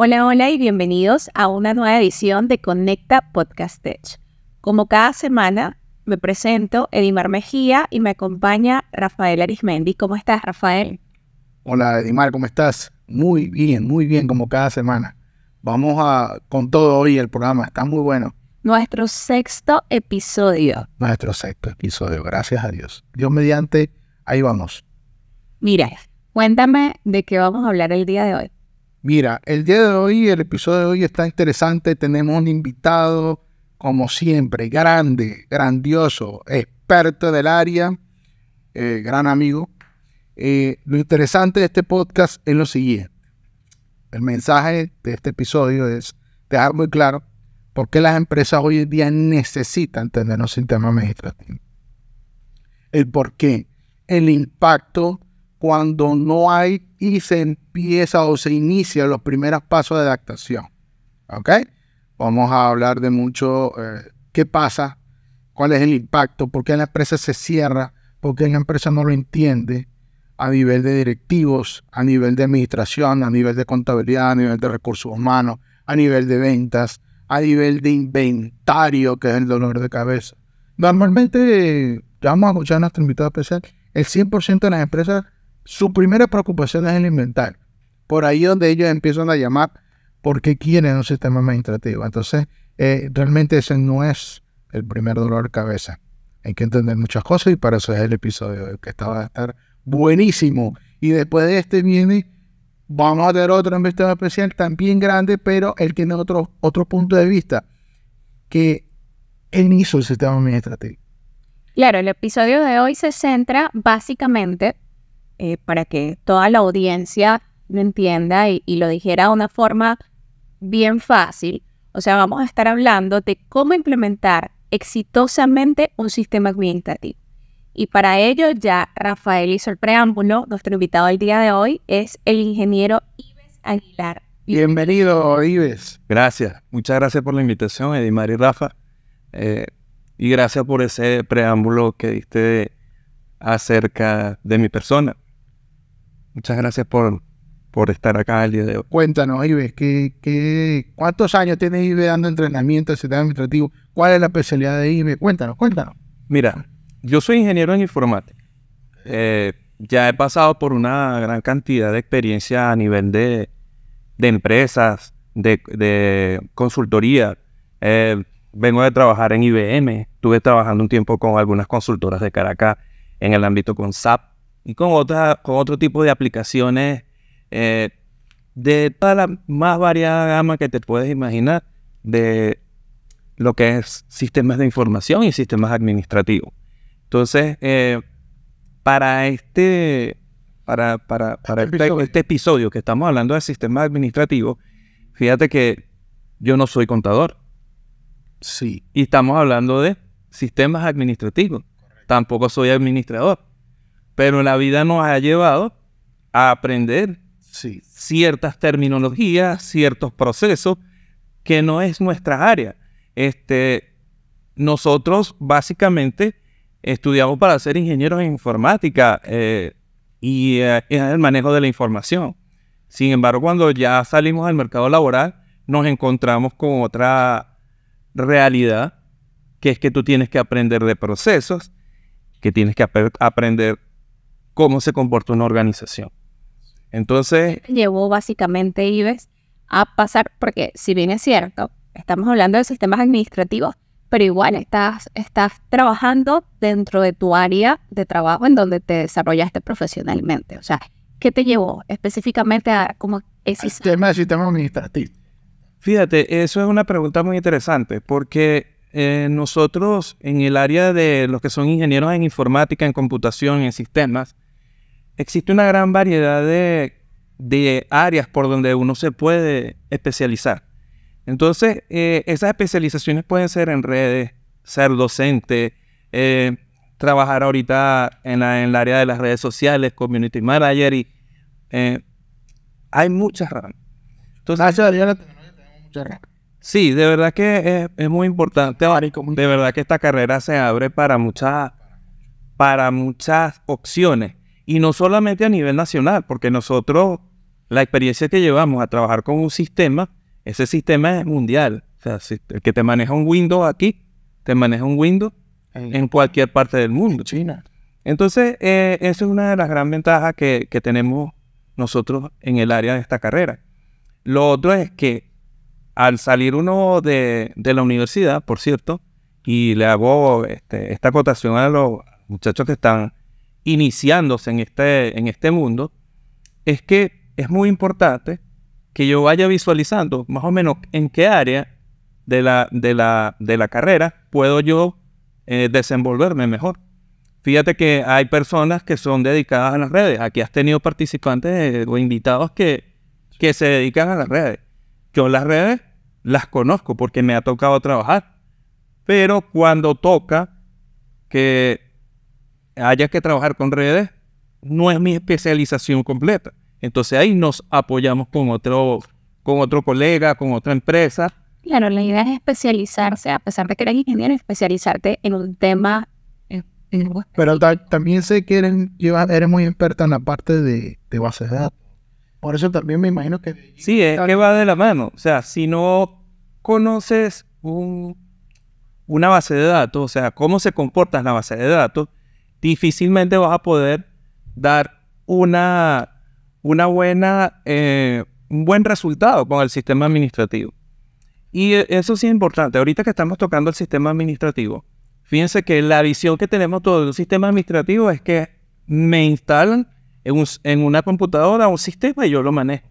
Hola, hola y bienvenidos a una nueva edición de Conecta Podcast Tech. Como cada semana, me presento Edimar Mejía y me acompaña Rafael Arismendi. ¿Cómo estás, Rafael? Hola, Edimar, ¿cómo estás? Muy bien, muy bien, como cada semana. Vamos a con todo hoy el programa, está muy bueno. Nuestro sexto episodio. Nuestro sexto episodio, gracias a Dios. Dios mediante, ahí vamos. Mira, cuéntame de qué vamos a hablar el día de hoy. Mira, el día de hoy, el episodio de hoy está interesante. Tenemos un invitado, como siempre, grande, grandioso, experto del área, eh, gran amigo. Eh, lo interesante de este podcast es lo siguiente. El mensaje de este episodio es dejar muy claro por qué las empresas hoy en día necesitan tener un sistema administrativo. El por qué, el impacto cuando no hay y se empieza o se inicia los primeros pasos de adaptación. ¿Ok? Vamos a hablar de mucho eh, qué pasa, cuál es el impacto, por qué la empresa se cierra, por qué la empresa no lo entiende a nivel de directivos, a nivel de administración, a nivel de contabilidad, a nivel de recursos humanos, a nivel de ventas, a nivel de inventario, que es el dolor de cabeza. Normalmente, ya vamos a escuchar a nuestro invitado especial, el 100% de las empresas su primera preocupación es el inventar. Por ahí donde ellos empiezan a llamar porque quieren un sistema administrativo. Entonces, eh, realmente ese no es el primer dolor de cabeza. Hay que entender muchas cosas y para eso es el episodio que estaba a estar buenísimo. Y después de este viene, vamos a tener otro investigador especial también grande, pero él tiene otro, otro punto de vista, que él hizo el sistema administrativo. Claro, el episodio de hoy se centra básicamente eh, para que toda la audiencia lo entienda y, lo dijera de una forma bien fácil. O sea, vamos a estar hablando de cómo implementar exitosamente un sistema cualitativo. Y para ello ya Rafael hizo el preámbulo. Nuestro invitado el día de hoy es el ingeniero Ives Aguilar. Bienvenido, Ives. Gracias. Muchas gracias por la invitación, Edimar y Rafa. Eh, y gracias por ese preámbulo que diste acerca de mi persona. Muchas gracias por, por estar acá el día de hoy. Cuéntanos, Ibe, ¿qué, qué, cuántos años tienes Ibe dando entrenamiento en sistema administrativo? ¿Cuál es la especialidad de Ibe? Cuéntanos, cuéntanos. Mira, yo soy ingeniero en informática. Eh, ya he pasado por una gran cantidad de experiencia a nivel de, empresas, de, consultoría. Eh, vengo de trabajar en IBM, estuve trabajando un tiempo con algunas consultoras de Caracas en el ámbito con SAP y con, otra, con otro tipo de aplicaciones eh, de toda la más variada gama que te puedes imaginar de lo que es sistemas de información y sistemas administrativos. Entonces, eh, para este para, este, este, episodio. que estamos hablando de sistemas administrativos, fíjate que yo no soy contador. Sí. Y estamos hablando de sistemas administrativos. Tampoco soy administrador. Pero la vida nos ha llevado a aprender ciertas terminologías, ciertos procesos que no es nuestra área. Este, nosotros básicamente estudiamos para ser ingenieros en informática eh, y eh, en el manejo de la información. Sin embargo, cuando ya salimos al mercado laboral, nos encontramos con otra realidad, que es que tú tienes que aprender de procesos, que tienes que aprender cómo se comporta una organización. Entonces... Llevó básicamente Ives, a pasar, porque si bien es cierto, estamos hablando de sistemas administrativos, pero igual estás, estás trabajando dentro de tu área de trabajo en donde te desarrollaste profesionalmente. O sea, ¿qué te llevó específicamente a cómo ese el sistema administrativo? Fíjate, eso es una pregunta muy interesante porque eh, nosotros en el área de los que son ingenieros en informática, en computación, en sistemas, existe una gran variedad de, áreas por donde uno se puede especializar. Entonces, eh, esas especializaciones pueden ser en redes, ser docente, eh, trabajar ahorita en, en el área de las redes sociales, community manager y eh, hay muchas ramas. Entonces, Sí, de verdad que es, es muy importante. De verdad que esta carrera se abre para muchas, para muchas opciones. Y no solamente a nivel nacional, porque nosotros, la experiencia que llevamos a trabajar con un sistema, ese sistema es mundial. O sea, el que te maneja un Windows aquí, te maneja un Windows en, cualquier parte del mundo. China. Entonces, eh, esa es una de las grandes ventajas que, tenemos nosotros en el área de esta carrera. Lo otro es que al salir uno de, la universidad, por cierto, y le hago este, esta acotación a los muchachos que están iniciándose en este, en este mundo, es que es muy importante que yo vaya visualizando más o menos en qué área de la, de la, carrera puedo yo eh, desenvolverme mejor. Fíjate que hay personas que son dedicadas a las redes. Aquí has tenido participantes eh, o invitados que, que se dedican a las redes. Yo las redes las conozco porque me ha tocado trabajar. Pero cuando toca que haya que trabajar con redes, no es mi especialización completa. Entonces ahí nos apoyamos con otro, con otro colega, con otra empresa. Claro, la idea es especializarse, a pesar de que eres ingeniero, especializarte en un tema. Pero también sé que eres, eres muy experta en la parte de, de bases de datos. Por eso también me imagino que... Sí, es que va de la mano. O sea, si no conoces un, una base de datos, o sea, cómo se comporta la base de datos, difícilmente vas a poder dar una, una buena, eh, un buen resultado con el sistema administrativo. Y eso sí es importante. Ahorita que estamos tocando el sistema administrativo, fíjense que la visión que tenemos todos del sistema administrativo es que me instalan en, un, en una computadora un sistema y yo lo manejo.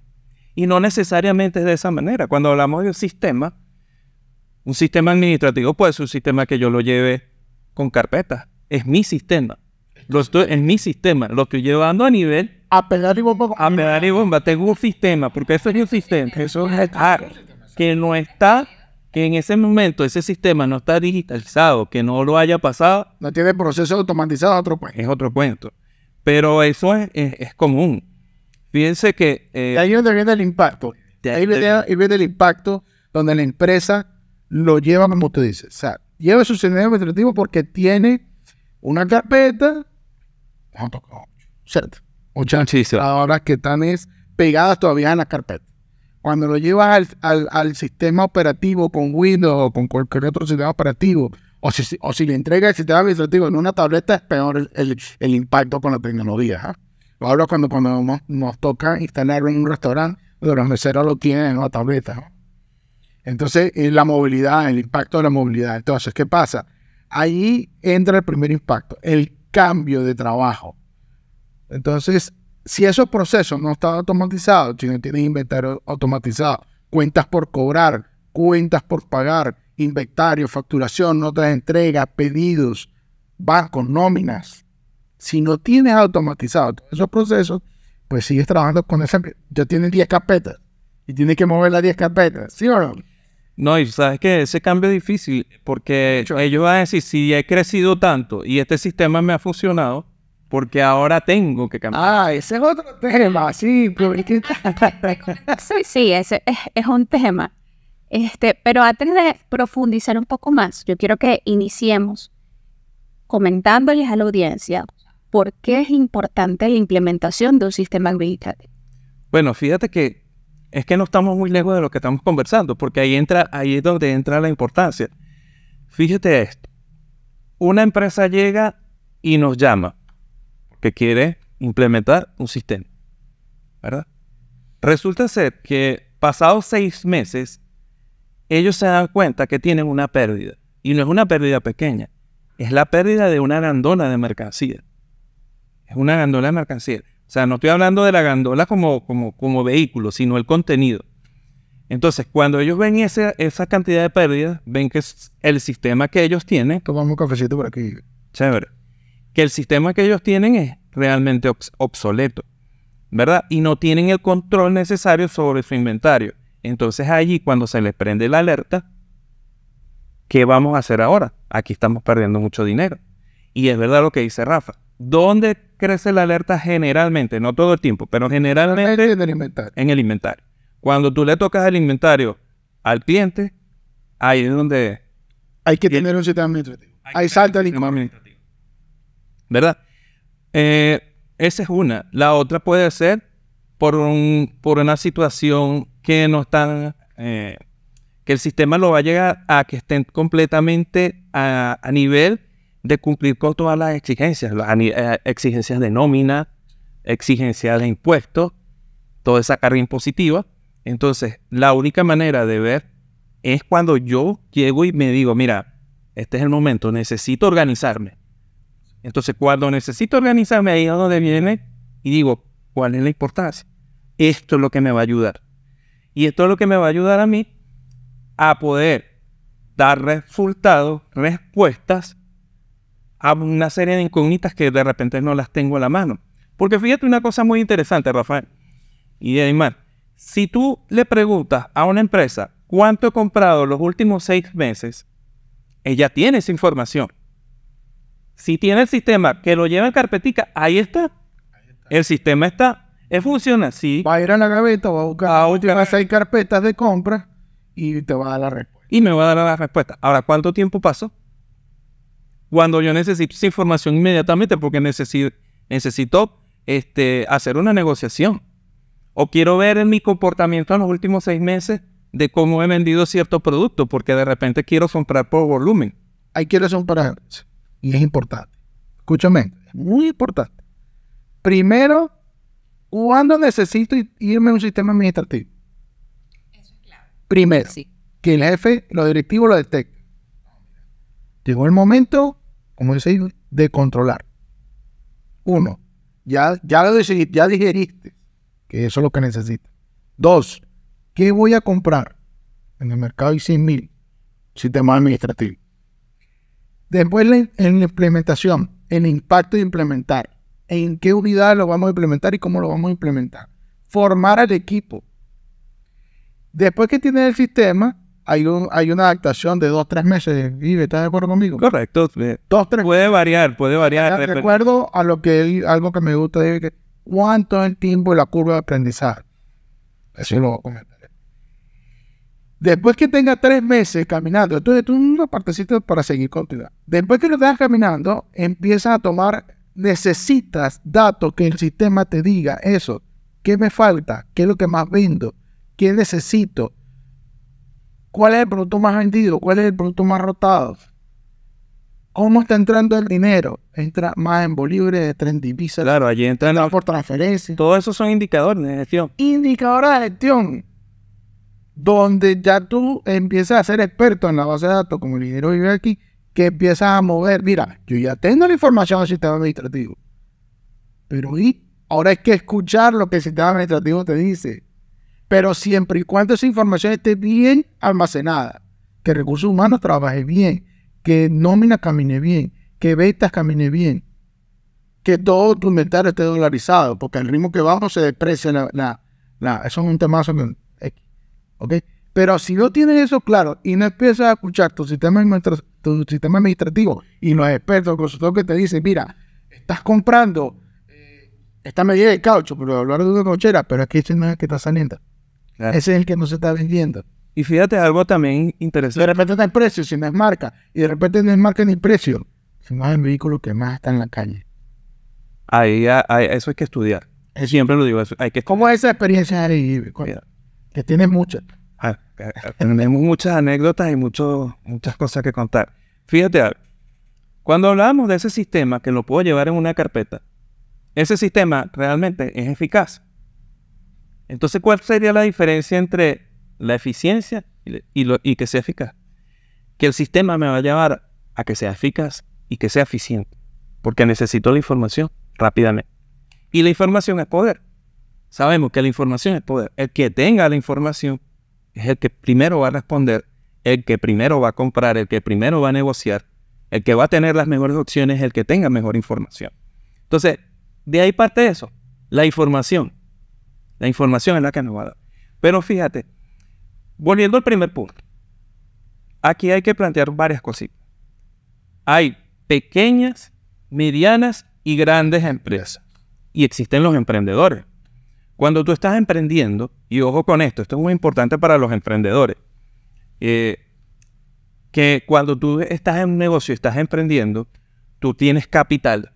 Y no necesariamente es de esa manera. Cuando hablamos de un sistema, un sistema administrativo puede ser un sistema que yo lo lleve con carpetas, es mi sistema. Lo es mi sistema. Lo estoy llevando a nivel. A pegar y bomba. A pegar y bomba. Tengo un sistema, porque eso es un sistema. Eso es que no está, que en ese momento ese sistema no está digitalizado, que no lo haya pasado. No tiene proceso automatizado, otro puesto. Es otro puesto. Pero eso es, común. Fíjense que. Eh, ahí donde viene el impacto. De, ahí, viene, el impacto donde la empresa lo lleva, como usted dice. O sea, lleva su sistema administrativo porque tiene una carpeta, ¿cierto? Ahora que están es pegadas todavía en la carpeta. Cuando lo llevas al, al, sistema operativo con Windows o con cualquier otro sistema operativo, o si, o si le entrega el sistema administrativo en una tableta, es peor el, el, impacto con la tecnología. ¿ah? Ahora cuando, cuando nos, toca instalar en un restaurante, los meseros lo tienen en una tableta. ¿ah? Entonces, eh, la movilidad, el impacto de la movilidad. Entonces, ¿qué pasa? Allí entra el primer impacto, el cambio de trabajo. Entonces, si esos procesos no están automatizados, si no tienes inventario automatizado, cuentas por cobrar, cuentas por pagar, inventario, facturación, notas de entrega, pedidos, bancos, nóminas. Si no tienes automatizado esos procesos, pues sigues trabajando con esa. Ya tienes 10 carpetas y tienes que mover las 10 carpetas, ¿sí o no? No, y sabes que ese cambio es difícil porque ellos van a decir, si he crecido tanto y este sistema me ha funcionado, porque ahora tengo que cambiar. Ah, ese es otro tema, sí. sí, ese es, un tema. Este, pero antes de profundizar un poco más, yo quiero que iniciemos comentándoles a la audiencia por qué es importante la implementación de un sistema digital. Bueno, fíjate que es que no estamos muy lejos de lo que estamos conversando, porque ahí, entra, ahí es donde entra la importancia. Fíjate esto. Una empresa llega y nos llama que quiere implementar un sistema, ¿verdad? Resulta ser que pasados seis meses, ellos se dan cuenta que tienen una pérdida. Y no es una pérdida pequeña, es la pérdida de una gandola de mercancía. Es una gandola de mercancía. O sea, no estoy hablando de la gandola como, como, como vehículo, sino el contenido. Entonces, cuando ellos ven esa, cantidad de pérdidas, ven que el sistema que ellos tienen. Tomamos un cafecito por aquí. Chévere. Que el sistema que ellos tienen es realmente obsoleto, ¿verdad? Y no tienen el control necesario sobre su inventario. Entonces, allí, cuando se les prende la alerta, ¿qué vamos a hacer ahora? Aquí estamos perdiendo mucho dinero. Y es verdad lo que dice Rafa. ¿Dónde crece la alerta generalmente, no todo el tiempo, pero generalmente en el inventario. Cuando tú le tocas el inventario al cliente, ahí es donde... Hay que tener un sistema administrativo. Ahí salta el sistema administrativo. ¿Verdad? Eh, esa es una. La otra puede ser por, por una situación que no están... Eh, que el sistema lo va a llegar a que estén completamente a nivel de cumplir con todas las exigencias, las eh, exigencias de nómina, exigencias de impuestos, toda esa carga impositiva. Entonces, la única manera de ver es cuando yo llego y me digo, mira, este es el momento, necesito organizarme. Entonces, cuando necesito organizarme, ahí es donde viene y digo, ¿cuál es la importancia? Esto es lo que me va a ayudar. Y esto es lo que me va a ayudar a mí a poder dar resultados, respuestas a una serie de incógnitas que de repente no las tengo a la mano. Porque fíjate una cosa muy interesante, Rafael y de Aymar. Si tú le preguntas a una empresa cuánto he comprado los últimos seis meses, ella tiene esa información. Si tiene el sistema que lo lleva en carpetica, ahí está. El sistema está. funciona si Va a ir a la gaveta, va a buscar, las seis carpetas de compra y te va a dar la respuesta. Y me va a dar la respuesta. Ahora, ¿cuánto tiempo pasó? cuando yo necesito esa información inmediatamente porque necesito, este, hacer una negociación. O quiero ver en mi comportamiento en los últimos seis meses de cómo he vendido cierto producto porque de repente quiero comprar por volumen. Ahí quiero son para y es importante. Escúchame, es muy importante. Primero, ¿cuándo necesito irme a un sistema administrativo? Eso es claro. Primero, que el jefe, los directivos lo detecten. Llegó el momento, como dice, de controlar. Uno, ya, ya, lo decidí, ya digeriste que eso es lo que necesitas. Dos, ¿qué voy a comprar? En el mercado y 100 mil sistema administrativo Después en la implementación, el impacto de implementar, en qué unidad lo vamos a implementar y cómo lo vamos a implementar. Formar al equipo. Después que tienes el sistema, hay, una adaptación de dos, tres meses. ¿Y estás de acuerdo conmigo? Correcto. Eh, dos, tres Puede variar, puede variar. De acuerdo a lo que algo que me gusta que cuánto es el tiempo y la curva de aprendizaje. Eso voy lo comentar. Después que tenga tres meses caminando, entonces tú una partecita para seguir continuando. Después que lo estás caminando, empiezas a tomar, necesitas datos que el sistema te diga eso. ¿Qué me falta? ¿Qué es lo que más vendo? ¿Qué necesito? ¿Cuál es el producto más vendido? ¿Cuál es el producto más rotado? ¿Cómo está entrando el dinero? Entra más en bolívares de tres divisas. Claro, allí entra por transferencia. Todo eso son indicadores de gestión. Indicadores de gestión. Donde ya tú empiezas a ser experto en la base de datos, como el dinero vive aquí, que empiezas a mover. Mira, yo ya tengo la información del sistema administrativo. Pero ¿y? ahora hay que escuchar lo que el sistema administrativo te dice pero siempre y cuando esa información esté bien almacenada, que recursos humanos trabaje bien, que nómina camine bien, que ventas camine bien, que todo tu inventario esté dolarizado, porque al ritmo que bajo se desprecia la, eso es un temazo Pero si no tienes eso claro y no empiezas a escuchar tu sistema, administrativo y los expertos, los consultores que te dicen, mira, estás comprando eh, esta medida de caucho, pero hablar de una cochera, pero aquí es que está saliendo. Ese es el que no se está vendiendo. Y fíjate algo también interesante. De repente no hay precio, si no es marca. Y de repente no es marca ni precio. Si no es el vehículo que más está en la calle. Ahí, ahí eso hay que estudiar. Siempre lo digo. hay que ¿Cómo es esa experiencia de Que tiene muchas. Ah, eh, tenemos muchas anécdotas y muchas cosas que contar. Fíjate algo. Cuando hablábamos de ese sistema que lo puedo llevar en una carpeta, ese sistema realmente es eficaz. Entonces, ¿cuál sería la diferencia entre la eficiencia y, que sea eficaz? Que el sistema me va a llevar a que sea eficaz y que sea eficiente, porque necesito la información rápidamente. Y la información es poder. Sabemos que la información es poder. El que tenga la información es el que primero va a responder, el que primero va a comprar, el que primero va a negociar, el que va a tener las mejores opciones, el que tenga mejor información. Entonces, de ahí parte eso, la información. La información es la que nos va a dar. Pero fíjate, volviendo al primer punto, aquí hay que plantear varias cositas. Hay pequeñas, medianas y grandes empresas. Y existen los emprendedores. Cuando tú estás emprendiendo, y ojo con esto, esto es muy importante para los emprendedores, eh, que cuando tú estás en un negocio, estás emprendiendo, tú tienes capital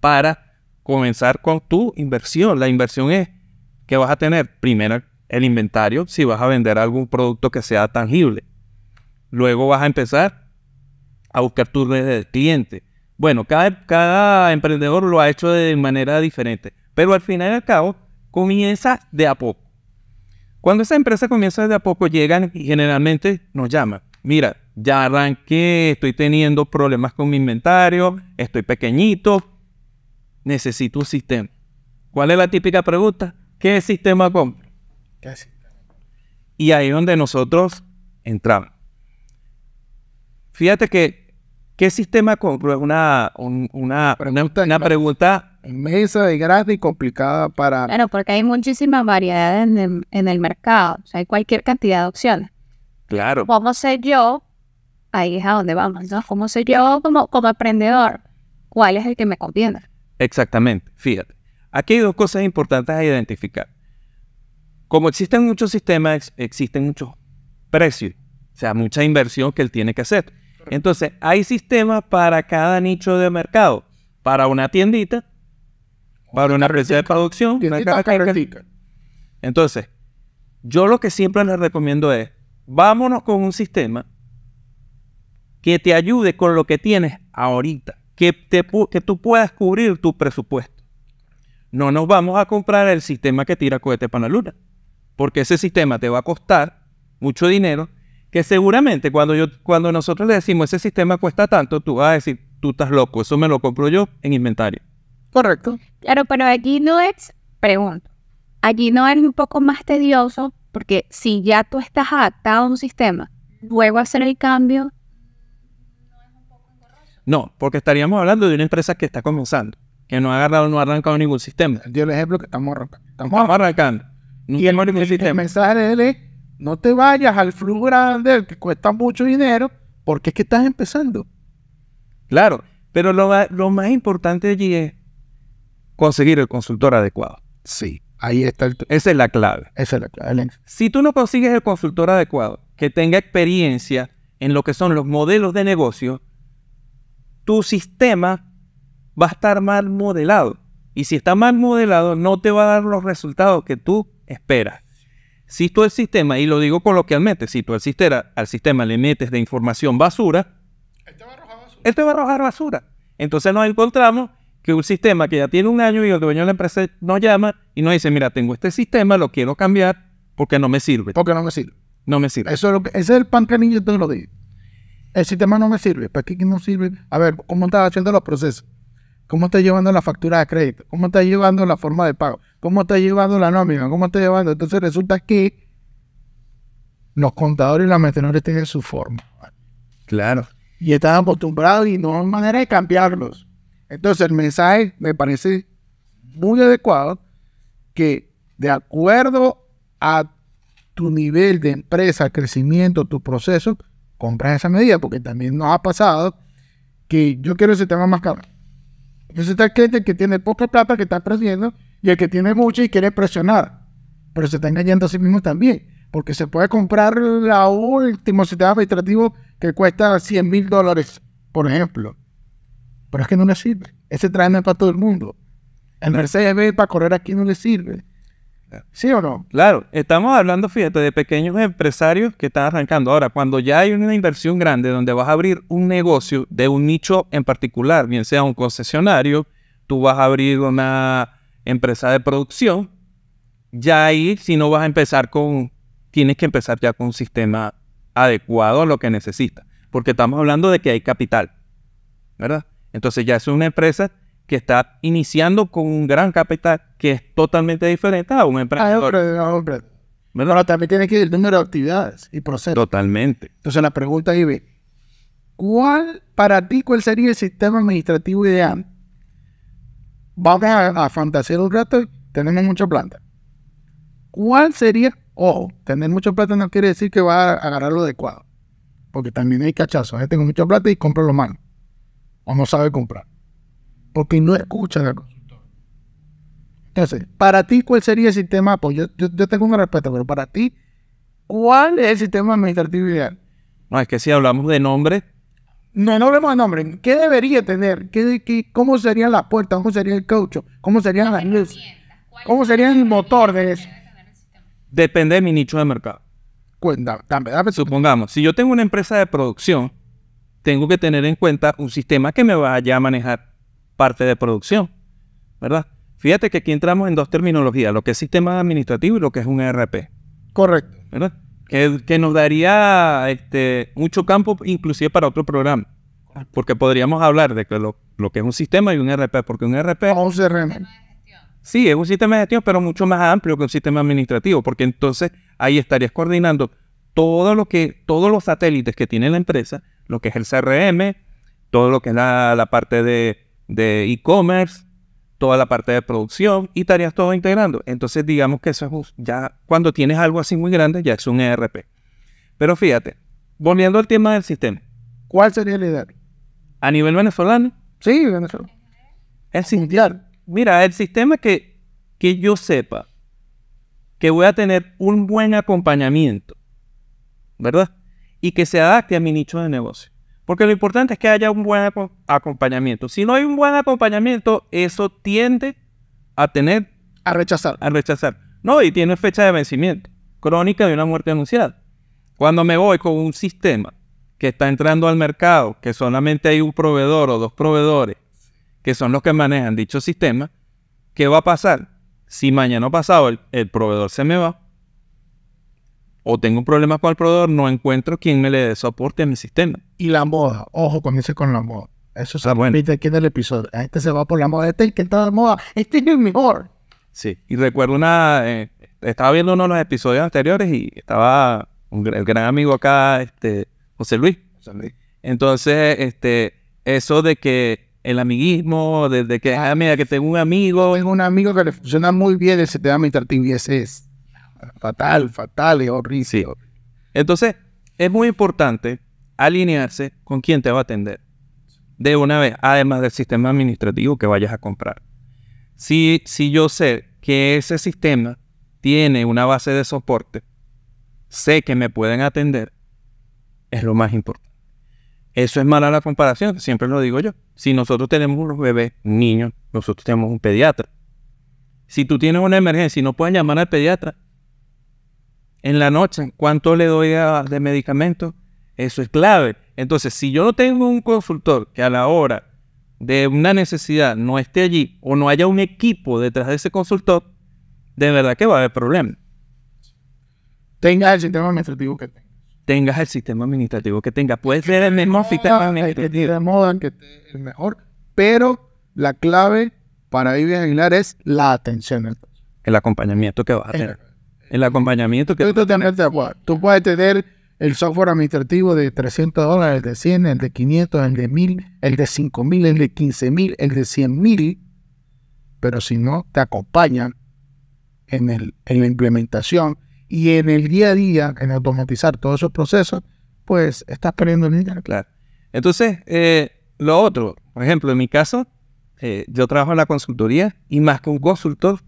para comenzar con tu inversión. La inversión es ¿Qué vas a tener? Primero, el inventario, si vas a vender algún producto que sea tangible. Luego vas a empezar a buscar tu red de clientes Bueno, cada, cada emprendedor lo ha hecho de manera diferente, pero al final y al cabo comienza de a poco. Cuando esa empresa comienza de a poco, llegan y generalmente nos llaman. Mira, ya arranqué, estoy teniendo problemas con mi inventario, estoy pequeñito, necesito un sistema. ¿Cuál es la típica pregunta? ¿Qué sistema compra? Y ahí es donde nosotros entramos. Fíjate que, ¿qué sistema compro? Es una, una, pregunta, una, pregunta inmensa y grande y complicada para... bueno porque hay muchísimas variedades en el, mercado. O sea, hay cualquier cantidad de opciones. Claro. ¿Cómo sé yo? Ahí es a donde vamos, ¿no? ¿Cómo sé yo como, como emprendedor? ¿Cuál es el que me conviene? Exactamente, fíjate. Aquí hay dos cosas importantes a identificar. Como existen muchos sistemas, existen muchos precios, o sea, mucha inversión que él tiene que hacer. Entonces, hay sistemas para cada nicho de mercado. Para una tiendita, para una empresa de producción, una Entonces, yo lo que siempre les recomiendo es, vámonos con un sistema que te ayude con lo que tienes ahorita, que, te, que tú puedas cubrir tu presupuesto no nos vamos a comprar el sistema que tira cohete para la luna, porque ese sistema te va a costar mucho dinero, que seguramente cuando, yo, cuando nosotros le decimos ese sistema cuesta tanto, tú vas a decir, tú estás loco, eso me lo compro yo en inventario. Correcto. Claro, pero aquí no es, pregunto, allí no es un poco más tedioso, porque si ya tú estás adaptado a un sistema, luego hacer el cambio... No, porque estaríamos hablando de una empresa que está comenzando que no ha agarrado, no ha arrancado ningún sistema. Dio el ejemplo que estamos arrancando. Estamos arrancando. y el, mensaje de él es, no te vayas al flujo grande, que cuesta mucho dinero, porque es que estás empezando. Claro, pero lo, más importante allí es conseguir el consultor adecuado. Sí, ahí está el... Esa es la clave. Esa es la clave. Si tú no consigues el consultor adecuado, que tenga experiencia en lo que son los modelos de negocio, tu sistema va a estar mal modelado. Y si está mal modelado, no te va a dar los resultados que tú esperas. Si tú el sistema, y lo digo coloquialmente, si tú al sistema, al sistema le metes de información basura, él va a arrojar basura. Entonces nos encontramos que un sistema que ya tiene un año y el dueño de la empresa nos llama y nos dice, mira, tengo este sistema, lo quiero cambiar porque no me sirve. Porque no me sirve. No me sirve. Eso es lo que, ese es el pan que te lo digo. El sistema no me sirve. ¿Para qué no sirve? A ver, ¿cómo estás haciendo los procesos? ¿Cómo está llevando la factura de crédito? ¿Cómo está llevando la forma de pago? ¿Cómo está llevando la nómina? ¿Cómo está llevando? Entonces resulta que los contadores y las menores tienen su forma. Claro. Y están acostumbrados y no hay manera de cambiarlos. Entonces el mensaje me parece muy adecuado que de acuerdo a tu nivel de empresa, crecimiento, tu proceso, compras esa medida, porque también nos ha pasado que yo quiero ese tema más caro entonces pues está el cliente que tiene poca plata que está presionando y el que tiene mucho y quiere presionar. Pero se está engañando a sí mismo también, porque se puede comprar la último sistema administrativo que cuesta 100 mil dólares, por ejemplo. Pero es que no le sirve. Ese traje es para todo el mundo. El Mercedes para correr aquí no le sirve. ¿Sí o no? Claro, estamos hablando, fíjate, de pequeños empresarios que están arrancando. Ahora, cuando ya hay una inversión grande donde vas a abrir un negocio de un nicho en particular, bien sea un concesionario, tú vas a abrir una empresa de producción, ya ahí si no vas a empezar con, tienes que empezar ya con un sistema adecuado a lo que necesitas, porque estamos hablando de que hay capital, ¿verdad? Entonces ya es una empresa que está iniciando con un gran capital que es totalmente diferente a un ah, emprendedor. Ah, hombre, Pero también tiene que ir número de actividades y procesos. Totalmente. Entonces la pregunta es, ¿cuál para ti cuál sería el sistema administrativo ideal? Vamos a, a fantasear un rato, tenemos mucha planta. ¿Cuál sería Ojo, tener mucha plata no quiere decir que va a agarrar lo adecuado. Porque también hay cachazos. ¿eh? Tengo mucha plata y compro lo malo. O no sabe comprar porque no escuchan al consultor. Entonces, para ti, ¿cuál sería el sistema pues? Yo, tengo un respeto, pero para ti, ¿cuál es el sistema administrativo ideal? No, es que si hablamos de nombre. No, no hablemos de nombre. ¿Qué debería tener? cómo serían las puertas? ¿Cómo sería el caucho? ¿Cómo serían las luces? ¿Cómo sería el motor de eso? Depende de mi nicho de mercado. Cuéntame, pues, Supongamos, si yo tengo una empresa de producción, tengo que tener en cuenta un sistema que me vaya a manejar parte de producción, ¿verdad? Fíjate que aquí entramos en dos terminologías, lo que es sistema administrativo y lo que es un ERP. Correcto. ¿Verdad? Que, nos daría este, mucho campo inclusive para otro programa. Porque podríamos hablar de lo, que es un sistema y un ERP, porque un e RP... O un CRM. Sí, es un sistema de gestión, pero mucho más amplio que un sistema administrativo, porque entonces ahí estarías coordinando todo lo que, todos los satélites que tiene la empresa, lo que es el CRM, todo lo que es la parte de de e-commerce, toda la parte de producción y tareas todo integrando. Entonces, digamos que eso es ya cuando tienes algo así muy grande, ya es un ERP. Pero fíjate, volviendo al tema del sistema. ¿Cuál sería el ideal? A nivel venezolano. Sí, venezolano. El mira, el sistema que, que yo sepa que voy a tener un buen acompañamiento, ¿verdad? Y que se adapte a mi nicho de negocio. Porque lo importante es que haya un buen acompañamiento. Si no hay un buen acompañamiento, eso tiende a tener... A rechazar. A rechazar. No, y tiene fecha de vencimiento. Crónica de una muerte anunciada. Cuando me voy con un sistema que está entrando al mercado, que solamente hay un proveedor o dos proveedores, que son los que manejan dicho sistema, ¿qué va a pasar? Si mañana pasado el, el proveedor se me va, o tengo un problema con el proveedor, no encuentro quien me le dé soporte a mi sistema. Y la moda, ojo, comienza con la moda. Eso se ah, bueno. aquí en el episodio. Este se va por la moda, este es el que está de moda, este es el mejor. Sí, y recuerdo una, eh, estaba viendo uno de los episodios anteriores y estaba un, el gran amigo acá, este, José Luis. José Luis. Entonces, este, eso de que el amiguismo, desde que, ah, mira, que tengo un amigo. Tengo un amigo que le funciona muy bien te sistema administrativo y ese es fatal, fatal y horrible. Entonces, es muy importante alinearse con quien te va a atender de una vez, además del sistema administrativo que vayas a comprar. Si, si yo sé que ese sistema tiene una base de soporte, sé que me pueden atender, es lo más importante. Eso es mala la comparación, siempre lo digo yo. Si nosotros tenemos unos bebés, niños, nosotros tenemos un pediatra. Si tú tienes una emergencia y no puedes llamar al pediatra, en la noche, cuánto le doy de medicamento, eso es clave. Entonces, si yo no tengo un consultor que a la hora de una necesidad no esté allí o no haya un equipo detrás de ese consultor, de verdad que va a haber problema. Tengas el sistema administrativo que tengas. Tengas el sistema administrativo que tenga, Puedes ser el mismo de moda, que esté el mejor. Pero la clave para Vivian Aguilar es la atención. El acompañamiento que vas a tener el acompañamiento que... Tú, tú puedes tener el software administrativo de 300 dólares, el de 100, el de 500, el de 1000, el de 5000, el de 15000, el de 100,000, pero si no te acompañan en, el, en la implementación y en el día a día, en automatizar todos esos procesos, pues estás perdiendo el dinero. Claro. Entonces, eh, lo otro, por ejemplo, en mi caso, eh, yo trabajo en la consultoría y más que un consultor,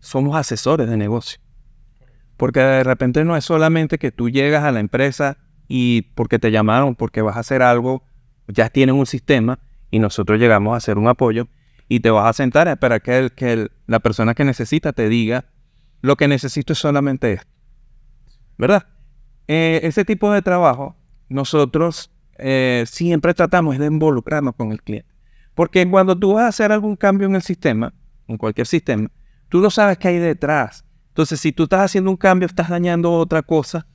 somos asesores de negocio. Porque de repente no es solamente que tú llegas a la empresa y porque te llamaron, porque vas a hacer algo, ya tienen un sistema y nosotros llegamos a hacer un apoyo y te vas a sentar a esperar que, que la persona que necesita te diga, lo que necesito es solamente esto. ¿Verdad? Eh, ese tipo de trabajo, nosotros eh, siempre tratamos de involucrarnos con el cliente. Porque cuando tú vas a hacer algún cambio en el sistema, en cualquier sistema, tú no sabes que hay detrás. Entonces, si tú estás haciendo un cambio, estás dañando otra cosa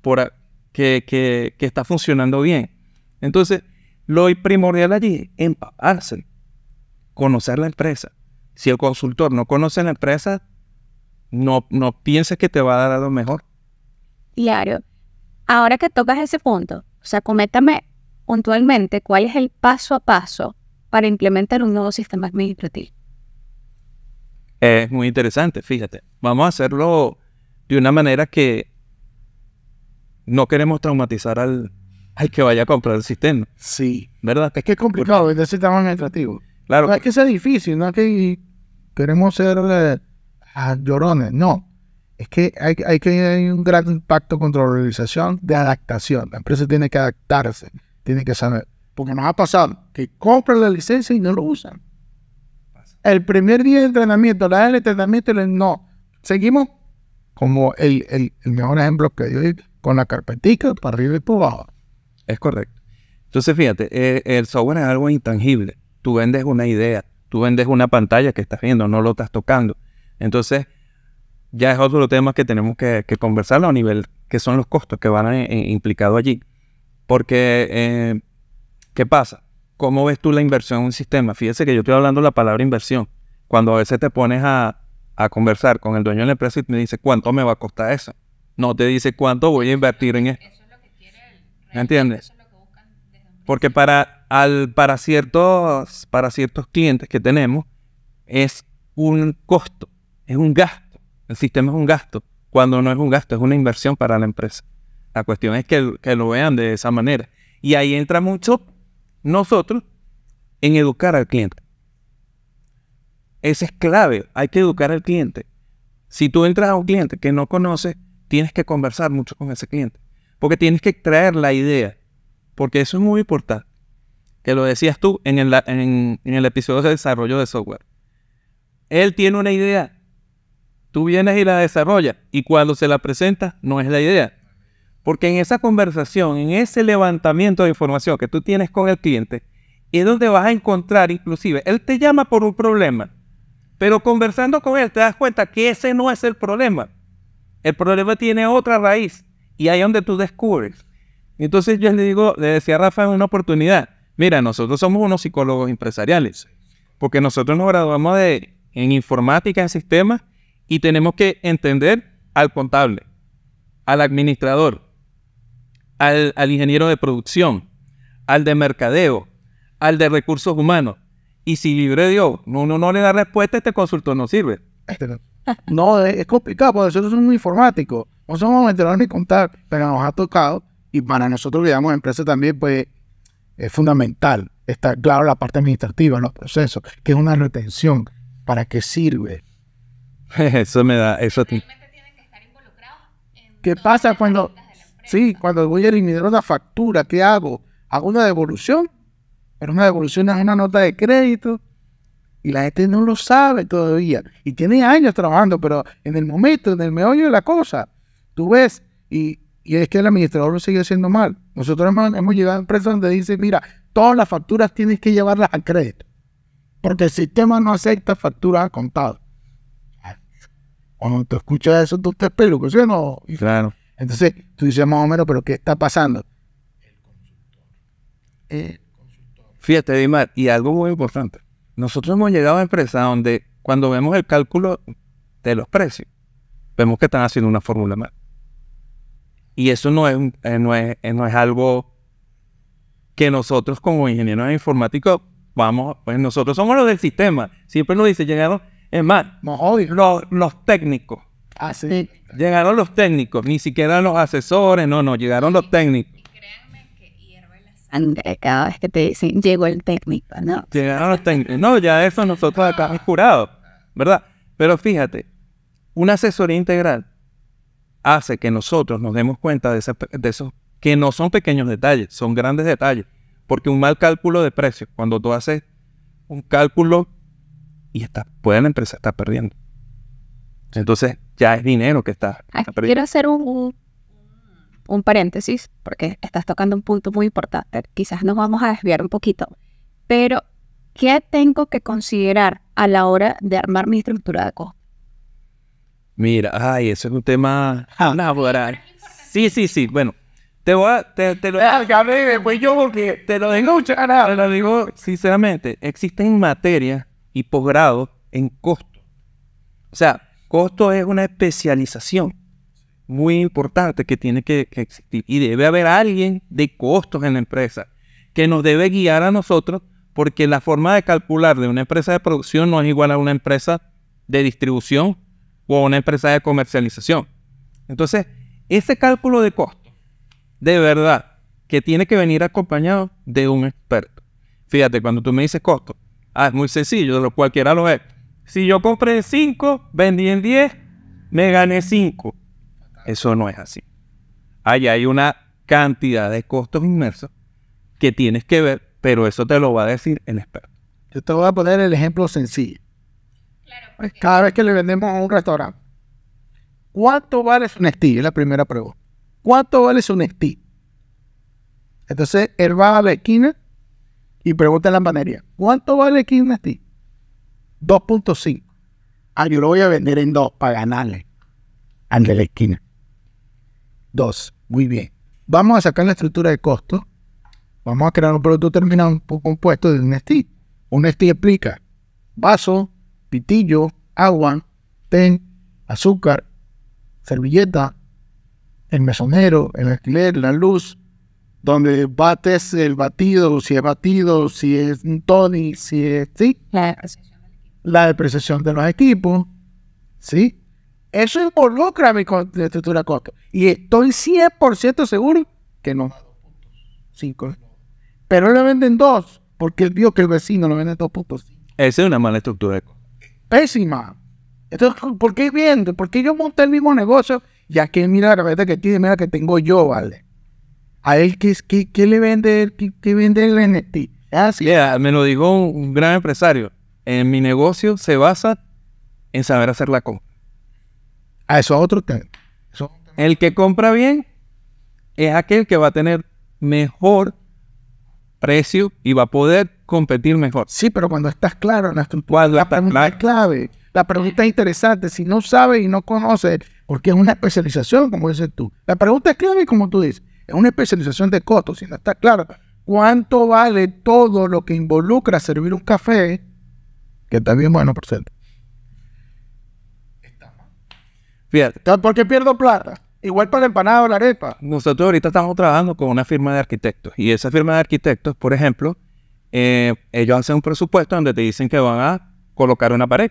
por, que, está funcionando bien. Entonces, lo primordial allí es empaparse, conocer la empresa. Si el consultor no conoce la empresa, no, no pienses que te va a dar algo mejor. Claro. Ahora que tocas ese punto, o sea, coméntame puntualmente cuál es el paso a paso para implementar un nuevo sistema administrativo. Es muy interesante, fíjate. Vamos a hacerlo de una manera que no queremos traumatizar al, Hay que vaya a comprar el sistema. Sí. ¿Verdad? Es que es complicado, es el sistema administrativo. Claro. No es que sea difícil, no es que queremos ser eh, llorones, no. Es que hay, que hay un gran impacto contra la organización de adaptación. La empresa tiene que adaptarse, tiene que saber. Porque nos ha pasado que compran la licencia y no lo usan el primer día de entrenamiento, la del entrenamiento, no. Seguimos como el, mejor ejemplo que dio con la carpetica para arriba y para abajo. Es correcto. Entonces, fíjate, eh, el software es algo intangible. Tú vendes una idea, tú vendes una pantalla que estás viendo, no lo estás tocando. Entonces, ya es otro tema que tenemos que, que a nivel que son los costos que van eh, implicados allí. Porque, eh, ¿qué pasa? ¿Cómo ves tú la inversión en un sistema? Fíjese que yo estoy hablando la palabra inversión. Cuando a veces te pones a, conversar con el dueño de la empresa y te dice cuánto me va a costar eso. No te dice cuánto voy a invertir en eso? Eso es lo que quiere el, entiendes? Eso es lo que Porque para, ciertos, clientes que tenemos es un costo, es un gasto. El sistema es un gasto. Cuando no es un gasto, es una inversión para la empresa. La cuestión es que lo vean de esa manera. Y ahí entra mucho nosotros en educar al cliente. ese es clave, hay que educar al cliente. Si tú entras a un cliente que no conoces, tienes que conversar mucho con ese cliente, porque tienes que traer la idea, porque eso es muy importante, que lo decías tú en el, en, el episodio de desarrollo de software. Él tiene una idea, tú vienes y la desarrollas, y cuando se la presenta, no es la idea, porque en esa conversación, en ese levantamiento de información que tú tienes con el cliente, es donde vas a encontrar inclusive, él te llama por un problema, pero conversando con él te das cuenta que ese no es el problema. El problema tiene otra raíz y ahí es donde tú descubres. Entonces yo le digo, le decía a Rafa una oportunidad, mira, nosotros somos unos psicólogos empresariales, porque nosotros nos graduamos de, en informática, en sistemas, y tenemos que entender al contable, al administrador, al, ingeniero de producción, al de mercadeo, al de recursos humanos. Y si libre Dios, uno no le da respuesta, este consultor no sirve. Este no, es complicado, porque nosotros somos informáticos, no somos entrenadores ni contar, pero nos ha tocado, y para nosotros que llamamos empresa también, pues es fundamental Está claro la parte administrativa, los procesos, que es una retención, ¿para qué sirve? eso me da, eso. ¿Qué pasa este cuando... Sí, cuando voy a eliminar una factura, ¿qué hago? Hago una devolución, pero una devolución es una nota de crédito y la gente no lo sabe todavía. Y tiene años trabajando, pero en el momento, en el meollo de la cosa, tú ves, y, es que el administrador lo sigue haciendo mal. Nosotros hemos, llegado a empresas donde dice, mira, todas las facturas tienes que llevarlas a crédito, porque el sistema no acepta facturas a contado. Cuando te escuchas eso, tú te espero, ¿sí no? Claro. Entonces, tú dices más o menos, pero ¿qué está pasando? El consultor. Eh, Fíjate, Dimar, y algo muy importante. Nosotros hemos llegado a empresas donde cuando vemos el cálculo de los precios, vemos que están haciendo una fórmula mal. Y eso no es, eh, eh, no es, algo que nosotros como ingenieros informáticos vamos, pues nosotros somos los del sistema. Siempre nos dice, llegaron, es más, los técnicos Ah, llegaron los técnicos, ni siquiera los asesores, no, no, llegaron los técnicos. que la sangre cada vez que te dicen llegó el técnico, ¿no? Llegaron los técnicos. No, ya eso nosotros acá hemos jurado, ¿verdad? Pero fíjate, una asesoría integral hace que nosotros nos demos cuenta de, de esos que no son pequeños detalles, son grandes detalles. Porque un mal cálculo de precios, cuando tú haces un cálculo y está, puede la empresa estar perdiendo. Entonces ya es dinero que está. Quiero hacer un, un, paréntesis porque estás tocando un punto muy importante. Quizás nos vamos a desviar un poquito, pero ¿qué tengo que considerar a la hora de armar mi estructura de costo? Mira, ay, eso es un tema ah. laboral. Sí, sí, sí. Bueno, te voy a. Te, te después ah, yo porque te lo digo ah, Te lo digo sinceramente. Existen materias y posgrados en costo. O sea, Costo es una especialización muy importante que tiene que, existir y debe haber alguien de costos en la empresa que nos debe guiar a nosotros porque la forma de calcular de una empresa de producción no es igual a una empresa de distribución o a una empresa de comercialización. Entonces, ese cálculo de costo, de verdad, que tiene que venir acompañado de un experto. Fíjate, cuando tú me dices costo, ah, es muy sencillo, cualquiera lo es. Si yo compré 5, vendí en 10, me gané 5. Eso no es así. Allá hay una cantidad de costos inmersos que tienes que ver, pero eso te lo va a decir el experto. Yo te voy a poner el ejemplo sencillo. Pues cada vez que le vendemos a un restaurante, ¿cuánto vale su Nestí? Es la primera prueba. ¿Cuánto vale su Nestí? Entonces él va a la esquina y pregunta en la panería, ¿cuánto vale aquí un 2.5. Ah, yo lo voy a vender en dos para ganarle Ande la esquina. Dos. Muy bien. Vamos a sacar la estructura de costo. Vamos a crear un producto terminado compuesto de un STI. Un STI explica vaso, pitillo, agua, ten, azúcar, servilleta, el mesonero, el alquiler, la luz, donde bates el batido, si es batido, si es un tonic, si es... Sí la depreciación de los equipos, ¿sí? Eso involucra mi de estructura costo. Y estoy 100% seguro que no. 5. Pero él le venden dos, porque él vio que el vecino lo vende dos puntos. Esa es una mala estructura de costo. Pésima. Entonces, ¿por qué vende? ¿Por qué yo monté el mismo negocio? Ya que mira la verdad que tiene, mira que tengo yo, ¿vale? A él, ¿qué, qué, le vende? ¿Qué, vende el NFT? Así. Ah, me lo dijo un gran empresario en mi negocio se basa en saber hacer la compra. A ah, eso es otro tema. El que compra bien es aquel que va a tener mejor precio y va a poder competir mejor. Sí, pero cuando estás claro en la estructura, la pregunta es clave, la pregunta es interesante. Si no sabes y no conoces, porque es una especialización, como dices tú. La pregunta es clave, como tú dices, es una especialización de costos. Si no está claro cuánto vale todo lo que involucra servir un café, que está bien bueno, por cierto. Fíjate. ¿Por qué pierdo plata? Igual para el empanado, la arepa. Nosotros ahorita estamos trabajando con una firma de arquitectos. Y esa firma de arquitectos, por ejemplo, eh, ellos hacen un presupuesto donde te dicen que van a colocar una pared.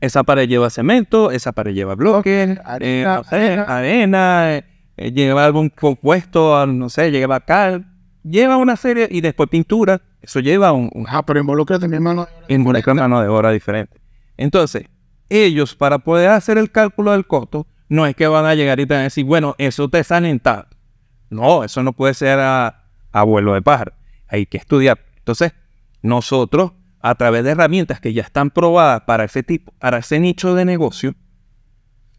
Esa pared lleva cemento, esa pared lleva bloques, eh, arena, eh, lleva algún compuesto, no sé, lleva cal lleva una serie y después pintura. Eso lleva un. un ah, pero involucra mi mano de obra. mano de obra diferente. Entonces, ellos, para poder hacer el cálculo del costo, no es que van a llegar y te van a decir, bueno, eso te sale en No, eso no puede ser a, vuelo de pájaro. Hay que estudiar. Entonces, nosotros, a través de herramientas que ya están probadas para ese tipo, para ese nicho de negocio,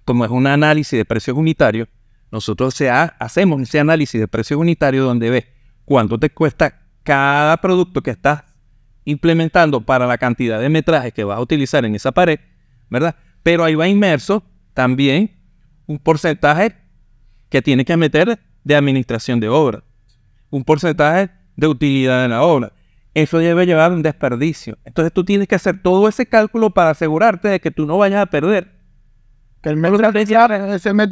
como es un análisis de precios unitarios, nosotros se hacemos ese análisis de precios unitarios donde ves cuánto te cuesta cada producto que estás implementando para la cantidad de metraje que vas a utilizar en esa pared, ¿verdad? Pero ahí va inmerso también un porcentaje que tienes que meter de administración de obra, un porcentaje de utilidad en la obra. Eso debe llevar un desperdicio. Entonces tú tienes que hacer todo ese cálculo para asegurarte de que tú no vayas a perder. Que el metro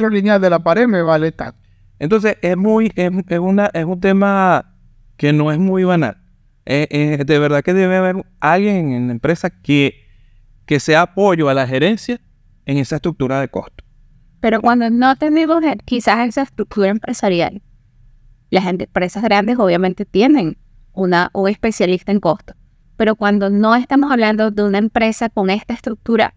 lineal de la pared me vale tanto. Entonces, es muy, es, una, es un tema que no es muy banal. Eh, eh, de verdad que debe haber alguien en la empresa que, que sea apoyo a la gerencia en esa estructura de costo. Pero cuando no tenemos quizás esa estructura empresarial, las empresas grandes obviamente tienen una, un especialista en costo. Pero cuando no estamos hablando de una empresa con esta estructura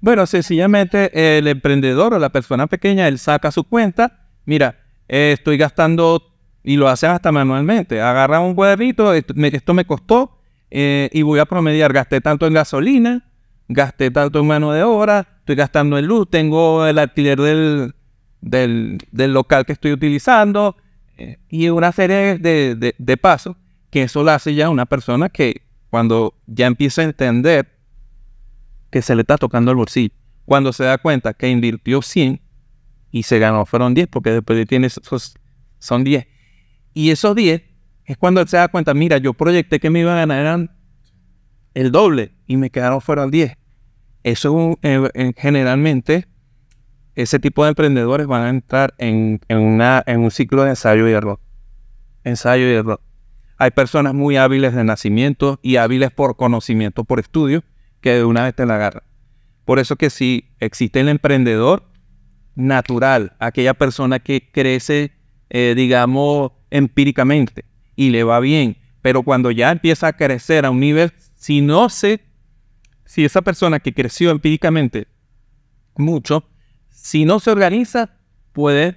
bueno, sencillamente el emprendedor o la persona pequeña, él saca su cuenta, mira, eh, estoy gastando y lo hace hasta manualmente, agarra un cuadernito, esto me, costó eh, y voy a promediar, gasté tanto en gasolina, gasté tanto en mano de obra, estoy gastando en luz, tengo el alquiler del, del, local que estoy utilizando eh, y una serie de, de pasos que eso lo hace ya una persona que cuando ya empieza a entender que se le está tocando el bolsillo. Cuando se da cuenta que invirtió 100 y se ganó, fueron 10, porque después tiene esos, son 10. Y esos 10 es cuando se da cuenta, mira, yo proyecté que me iba a ganar el doble y me quedaron fuera fueron 10. Eso eh, generalmente, ese tipo de emprendedores van a entrar en, una, en un ciclo de ensayo y error. Ensayo y error. Hay personas muy hábiles de nacimiento y hábiles por conocimiento, por estudio, que de una vez te la agarra. Por eso que si existe el emprendedor natural, aquella persona que crece, eh, digamos, empíricamente y le va bien, pero cuando ya empieza a crecer a un nivel, si no se, si esa persona que creció empíricamente mucho, si no se organiza, puede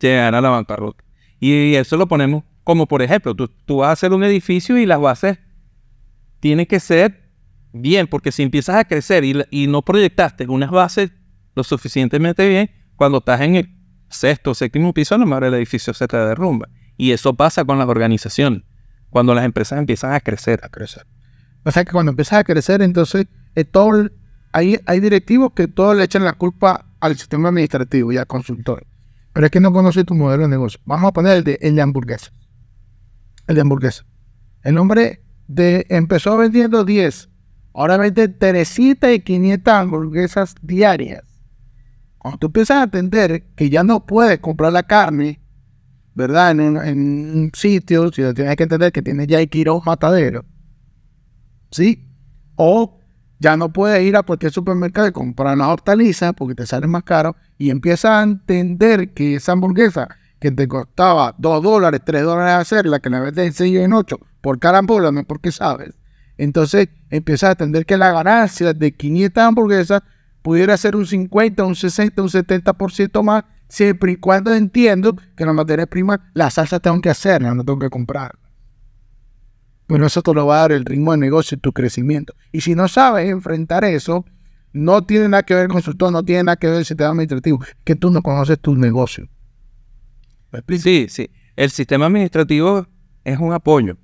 llegar a la bancarrota. Y eso lo ponemos como por ejemplo, tú, tú vas a hacer un edificio y las bases Tiene que ser bien, porque si empiezas a crecer y, no proyectaste unas bases lo suficientemente bien, cuando estás en el sexto o séptimo piso, a lo mejor el edificio se te derrumba. Y eso pasa con la organización, cuando las empresas empiezan a crecer. A crecer. O sea que cuando empiezas a crecer, entonces eh, todo, hay, hay directivos que todos le echan la culpa al sistema administrativo y al consultor. Pero es que no conoce tu modelo de negocio. Vamos a poner el de, el hamburguesa. El de hamburguesa. El hombre de, empezó vendiendo 10 Ahora vete 300 y 500 hamburguesas diarias. Cuando tú empiezas a entender que ya no puedes comprar la carne, ¿verdad? En un, sitio, si tienes que entender que tienes ya quiro Matadero. ¿Sí? O ya no puedes ir a cualquier supermercado y comprar una hortaliza porque te sale más caro y empiezas a entender que esa hamburguesa que te costaba 2 dólares, 3 dólares hacerla, que la vez 6 y en 8 por carambola, no porque sabes, entonces empiezas a entender que la ganancia de 500 hamburguesas pudiera ser un 50, un 60, un 70% más, siempre y cuando entiendo que la materia prima, la salsa tengo que hacer no tengo que comprar bueno eso te lo va a dar el ritmo de negocio y tu crecimiento. Y si no sabes enfrentar eso, no tiene nada que ver con el consultor, no tiene nada que ver el sistema administrativo, que tú no conoces tu negocio. Sí, sí. El sistema administrativo es un apoyo.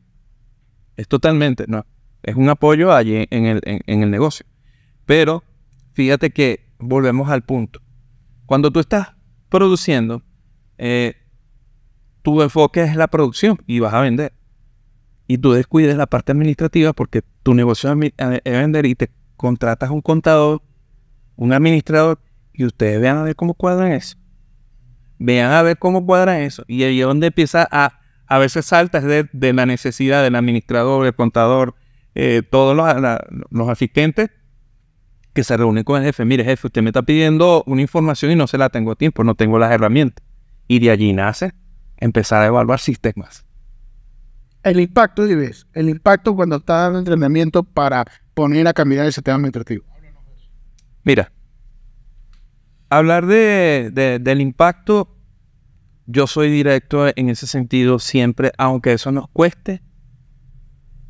Es totalmente, no, es un apoyo allí en el, en, el negocio. Pero fíjate que volvemos al punto. Cuando tú estás produciendo, eh, tu enfoque es la producción y vas a vender. Y tú descuides la parte administrativa porque tu negocio eh, es vender y te contratas un contador, un administrador, y ustedes vean a ver cómo cuadran eso. Vean a ver cómo cuadran eso. Y ahí es donde empieza a, a veces saltas de, de la necesidad del administrador, del contador, eh, todos los, asistentes que se reúnen con el jefe. Mire, jefe, usted me está pidiendo una información y no se la tengo a tiempo, no tengo las herramientas. Y de allí nace empezar a evaluar sistemas. El impacto, dices, el impacto cuando está dando entrenamiento para poner a cambiar el sistema administrativo. Mira, hablar de, de, del impacto, yo soy directo en ese sentido siempre, aunque eso nos cueste.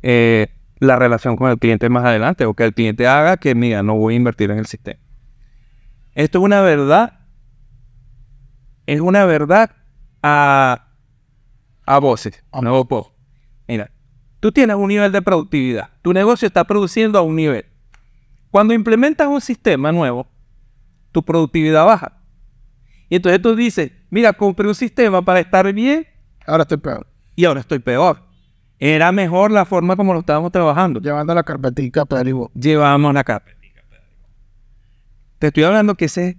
Eh, la relación con el cliente más adelante o que el cliente haga que, mira, no voy a invertir en el sistema. Esto es una verdad, es una verdad a, a voces, a nuevo poco. Mira, tú tienes un nivel de productividad, tu negocio está produciendo a un nivel. Cuando implementas un sistema nuevo, tu productividad baja. Y entonces tú dices, mira, compré un sistema para estar bien. Ahora estoy peor. Y ahora estoy peor. Era mejor la forma como lo estábamos trabajando. Llevando la carpetita Pedro Llevamos la carpetita Te estoy hablando que ese es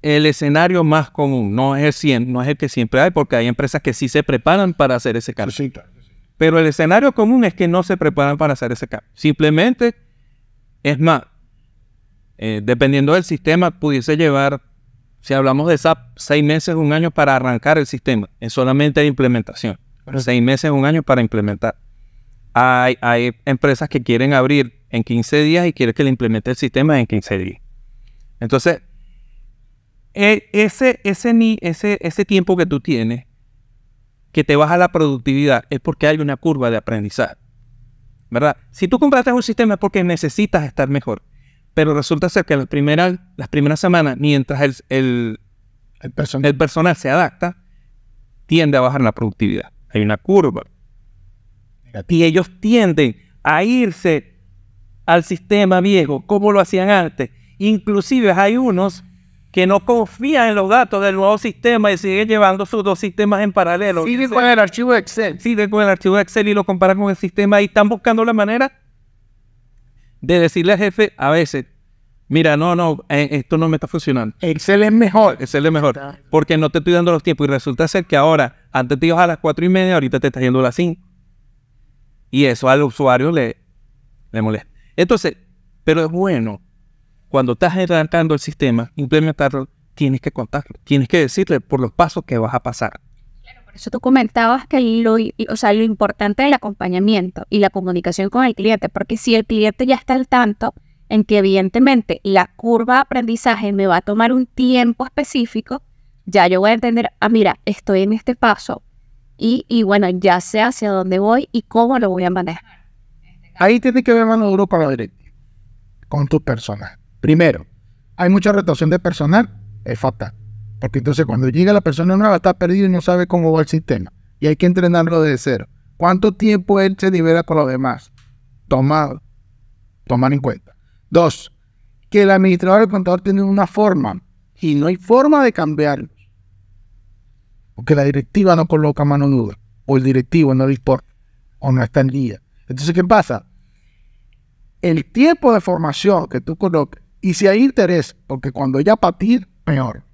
el escenario más común, no es, el, no es el que siempre hay, porque hay empresas que sí se preparan para hacer ese cambio. Pero el escenario común es que no se preparan para hacer ese cambio. Simplemente, es más, eh, dependiendo del sistema, pudiese llevar, si hablamos de SAP, seis meses, un año para arrancar el sistema. Es solamente la implementación. seis meses, un año para implementar. Hay, empresas que quieren abrir en 15 días y quieren que le implemente el sistema en 15 días. Entonces, e, ese, tiempo que tú tienes, que te baja la productividad, es porque hay una curva de aprendizaje. ¿Verdad? Si tú compraste un sistema es porque necesitas estar mejor. Pero resulta ser que las primeras, las primeras semanas, mientras el personal se adapta, tiende a bajar la productividad. Hay una curva. Y ellos tienden a irse al sistema viejo, como lo hacían antes. Inclusive hay unos que no confían en los datos del nuevo sistema y siguen llevando sus dos sistemas en paralelo. Siguen con el archivo Excel. Siguen con el archivo de Excel y lo comparan con el sistema y están buscando la manera de decirle al jefe a veces, mira, no, no, eh, esto no me está funcionando. Excel es mejor. Excel es mejor. Porque no te estoy dando los tiempos y resulta ser que ahora, antes te ibas a las cuatro y media, ahorita te estás yendo a las 5. Y eso al usuario le, molesta. Entonces, pero es bueno, cuando estás adelantando el sistema, implementarlo, tienes que contarlo, tienes que decirle por los pasos que vas a pasar. Claro, por eso tú comentabas que lo, sea, lo importante es el acompañamiento y la comunicación con el cliente, porque si el cliente ya está al tanto en que evidentemente la curva de aprendizaje me va a tomar un tiempo específico, ya yo voy a entender, ah, mira, estoy en este paso, y, bueno, ya sé hacia dónde voy y cómo lo voy a manejar. Ahí tiene que ver mano duro para directo con tus personas. Primero, hay mucha rotación de personal, es fatal. Porque entonces cuando llega la persona nueva está perdida y no sabe cómo va el sistema. Y hay que entrenarlo desde cero. ¿Cuánto tiempo él se libera con los demás? Tomado. Tomar en cuenta. Dos, que el administrador del contador tiene una forma y no hay forma de cambiar porque la directiva no coloca mano nuda. o el directivo no le importa, o no está en día. Entonces, ¿qué pasa? El tiempo de formación que tú colocas, y si hay interés, porque cuando ella partir, peor.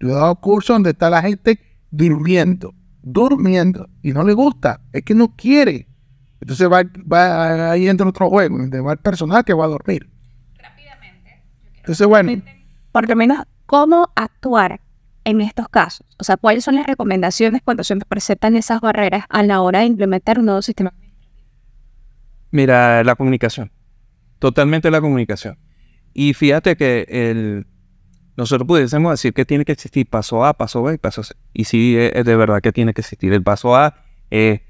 Yo he dado cursos donde está la gente durmiendo, durmiendo, y no le gusta, es que no quiere. Entonces va, va ahí entra otro juego, donde va el personal que va a dormir. Rápidamente. Entonces, bueno. Por menos, ¿cómo actuar en estos casos? O sea, ¿cuáles son las recomendaciones cuando se presentan esas barreras a la hora de implementar un nuevo sistema? Mira, la comunicación. Totalmente la comunicación. Y fíjate que nosotros pudiésemos decir que tiene que existir paso A, paso B y paso C. Y sí, es eh, eh, de verdad que tiene que existir. El paso A es eh,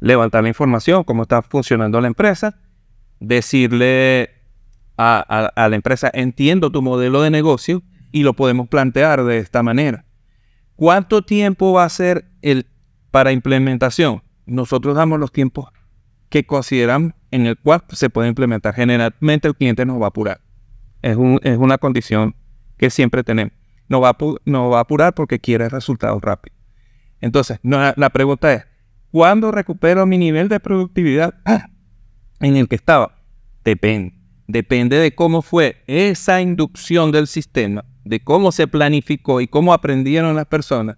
levantar la información, cómo está funcionando la empresa, decirle a la empresa, entiendo tu modelo de negocio, y lo podemos plantear de esta manera. ¿Cuánto tiempo va a ser el para implementación? Nosotros damos los tiempos que consideramos en el cual se puede implementar. Generalmente el cliente no va a apurar. Es, una condición que siempre tenemos. No va, a, va apurar porque quiere resultados rápidos. Entonces, la pregunta es, ¿cuándo recupero mi nivel de productividad en el que estaba? Depende. Depende de cómo fue esa inducción del sistema de cómo se planificó y cómo aprendieron las personas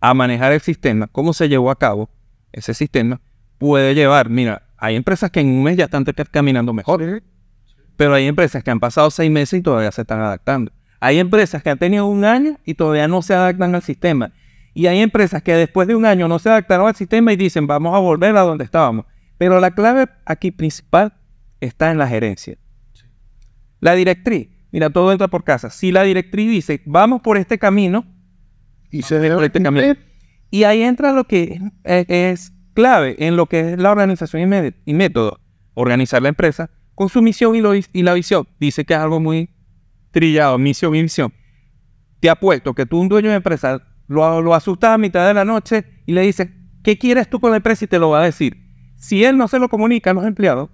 a manejar el sistema, cómo se llevó a cabo ese sistema, puede llevar, mira, hay empresas que en un mes ya están caminando mejor, pero hay empresas que han pasado seis meses y todavía se están adaptando. Hay empresas que han tenido un año y todavía no se adaptan al sistema. Y hay empresas que después de un año no se adaptaron al sistema y dicen, vamos a volver a donde estábamos. Pero la clave aquí principal está en la gerencia. La directriz Mira, todo entra por casa. Si la directriz dice, vamos por este camino, y se este Y ahí entra lo que es, clave en lo que es la organización y, método. Organizar la empresa con su misión y, la visión. Dice que es algo muy trillado, misión y visión. Te apuesto que tú, un dueño de empresa, lo, lo asustas a mitad de la noche y le dices, ¿qué quieres tú con la empresa? Y te lo va a decir. Si él no se lo comunica a los empleados,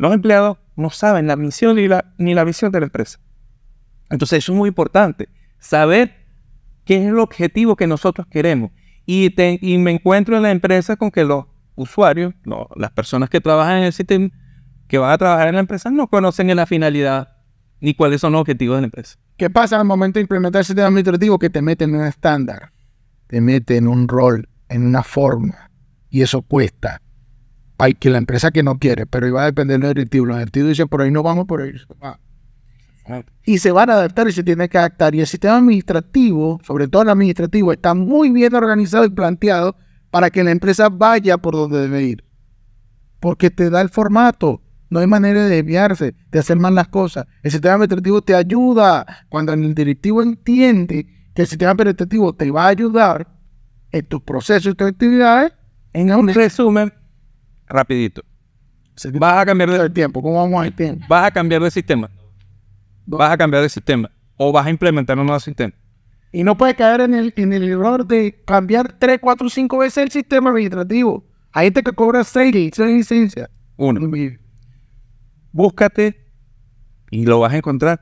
los empleados no saben la misión ni la, ni la visión de la empresa. Entonces eso es muy importante, saber qué es el objetivo que nosotros queremos. Y, te, me encuentro en la empresa con que los usuarios, las personas que trabajan en el sistema, que van a trabajar en la empresa, no conocen la finalidad ni cuáles son los objetivos de la empresa. ¿Qué pasa al momento de implementar el sistema administrativo? Que te meten en un estándar, te meten en un rol, en una forma, y eso cuesta hay que la empresa que no quiere, pero iba a depender del directivo. Los directivos dicen, por ahí no vamos, por ahí va. Y se van a adaptar y se tiene que adaptar. Y el sistema administrativo, sobre todo el administrativo, está muy bien organizado y planteado para que la empresa vaya por donde debe ir. Porque te da el formato. No hay manera de desviarse, de hacer mal las cosas. El sistema administrativo te ayuda. Cuando el directivo entiende que el sistema administrativo te va a ayudar en tus procesos y tus actividades. En un resumen, rapidito. Vas a cambiar de tiempo. ¿Cómo vamos a Vas a cambiar de sistema. Vas a cambiar de sistema. O vas a implementar un nuevo sistema. Y no puedes caer en el, error de cambiar 3, 4, 5 veces el sistema administrativo. Hay gente que cobra 6, licencias. Uno. Búscate y lo vas a encontrar.